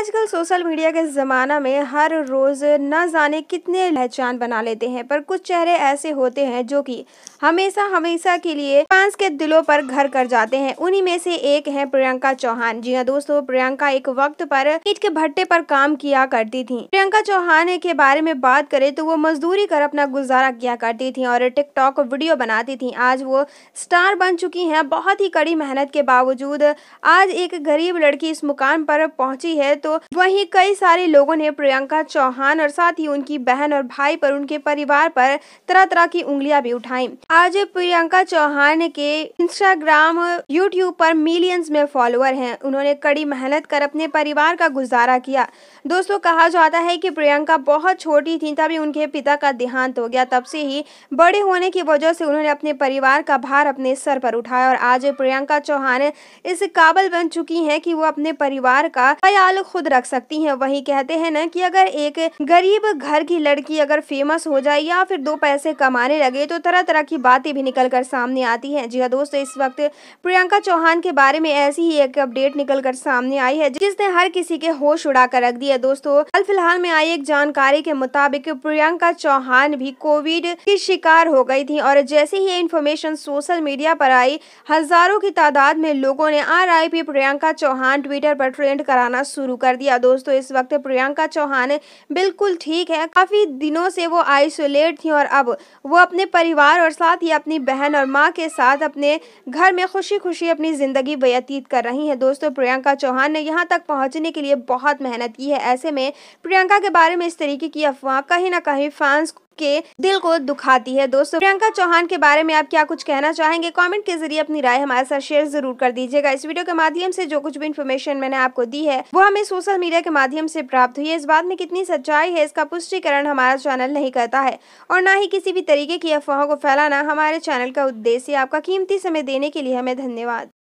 आजकल social media के ज़माना में हर रोज़ न जाने कितने पहचान बना लेते हैं पर कुछ चेहरे ऐसे होते हैं जो कि हमेशा हमेशा के लिए फैंस के दिलों पर घर कर जाते हैं उन्हीं में से एक है प्रियंका चौहान जी हाँ दोस्तों प्रियंका एक वक्त पर ईट के भट्टे पर काम किया करती थी प्रियंका चौहान के बारे में बात करे तो वो मजदूरी कर अपना गुजारा किया करती थी और टिकटॉक वीडियो बनाती थी आज वो स्टार बन चुकी है बहुत ही कड़ी मेहनत के बावजूद आज एक गरीब लड़की इस मुकाम पर पहुंची है तो तो वहीं कई सारे लोगों ने प्रियंका चौहान और साथ ही उनकी बहन और भाई पर उनके परिवार पर तरह तरह की उंगलियां भी उठाई आज प्रियंका चौहान के इंस्टाग्राम यूट्यूब पर मिलियंस में फॉलोअर हैं उन्होंने कड़ी मेहनत कर अपने परिवार का गुजारा किया दोस्तों कहा जाता है की प्रियंका बहुत छोटी थी तभी उनके पिता का देहांत हो गया तब से ही बड़े होने की वजह से उन्होंने अपने परिवार का भार अपने सर पर उठाया और आज प्रियंका चौहान इस काबल बन चुकी हैं कि वो अपने परिवार का ख्याल खुद खुद रख सकती हैं वही कहते हैं ना कि अगर एक गरीब घर की लड़की अगर फेमस हो जाए या फिर दो पैसे कमाने लगे तो तरह तरह की बातें भी निकल कर सामने आती हैं जी हाँ दोस्तों इस वक्त प्रियंका चौहान के बारे में ऐसी ही एक अपडेट निकल कर सामने आई है जिसने हर किसी के होश उड़ा कर रख दिया दोस्तों हाल फिलहाल में आई एक जानकारी के मुताबिक प्रियंका चौहान भी कोविड की शिकार हो गई थी और जैसे ही इन्फॉर्मेशन सोशल मीडिया पर आई हजारों की तादाद में लोगों ने आर प्रियंका चौहान ट्विटर पर ट्रेंड कराना शुरू कर कर दिया दोस्तों इस वक्त प्रियंका चौहान बिल्कुल ठीक है काफ़ी दिनों से वो आइसोलेट थी और अब वो अपने परिवार और साथ ही अपनी बहन और माँ के साथ अपने घर में खुशी खुशी अपनी ज़िंदगी व्यतीत कर रही है दोस्तों प्रियंका चौहान ने यहाँ तक पहुँचने के लिए बहुत मेहनत की है ऐसे में प्रियंका के बारे में इस तरीके की अफवाह कहीं ना कहीं फैंस के दिल को दुखाती है दोस्तों प्रियंका चौहान के बारे में आप क्या कुछ कहना चाहेंगे कॉमेंट के जरिए अपनी राय हमारे साथ शेयर जरूर कर दीजिएगा इस वीडियो के माध्यम से जो कुछ भी इन्फॉर्मेशन मैंने आपको दी है वो हमें सोशल मीडिया के माध्यम से प्राप्त हुई है इस बात में कितनी सच्चाई है इसका पुष्टिकरण हमारा चैनल नहीं करता है और न ही किसी भी तरीके की अफवाहों को फैलाना हमारे चैनल का उद्देश्य आपका कीमती समय देने के लिए हमें धन्यवाद